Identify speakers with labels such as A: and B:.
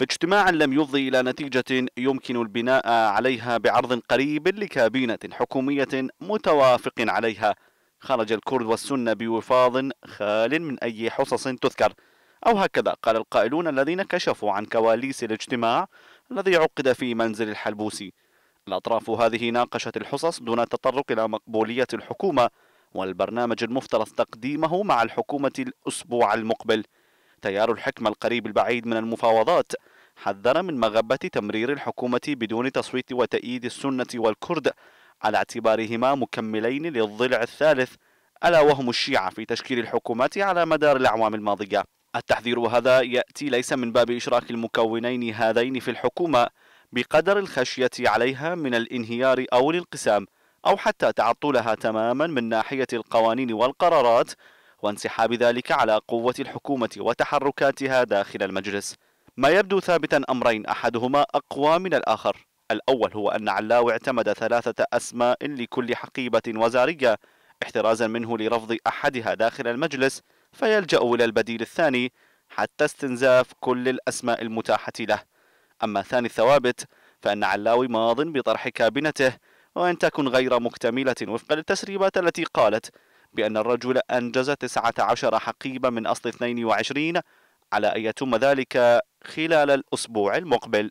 A: فاجتماعا لم يفضي إلى نتيجة يمكن البناء عليها بعرض قريب لكابينة حكومية متوافق عليها خرج الكرد والسنة بوفاض خال من أي حصص تذكر أو هكذا قال القائلون الذين كشفوا عن كواليس الاجتماع الذي عقد في منزل الحلبوسي الأطراف هذه ناقشت الحصص دون التطرق إلى مقبولية الحكومة والبرنامج المفترض تقديمه مع الحكومة الأسبوع المقبل تيار الحكمة القريب البعيد من المفاوضات حذر من مغبة تمرير الحكومة بدون تصويت وتأييد السنة والكرد على اعتبارهما مكملين للضلع الثالث ألا وهم الشيعة في تشكيل الحكومات على مدار الأعوام الماضية التحذير هذا يأتي ليس من باب إشراك المكونين هذين في الحكومة بقدر الخشية عليها من الانهيار أو الانقسام أو حتى تعطلها تماما من ناحية القوانين والقرارات وانسحاب ذلك على قوة الحكومة وتحركاتها داخل المجلس ما يبدو ثابتا أمرين أحدهما أقوى من الآخر الأول هو أن علاو اعتمد ثلاثة أسماء لكل حقيبة وزارية احترازا منه لرفض أحدها داخل المجلس فيلجأ إلى البديل الثاني حتى استنزاف كل الأسماء المتاحة له أما ثاني الثوابت فأن علاوي ماض بطرح كابنته وإن تكن غير مكتملة وفقا للتسريبات التي قالت بأن الرجل أنجز 19 حقيبة من أصل 22 على أن يتم ذلك خلال الأسبوع المقبل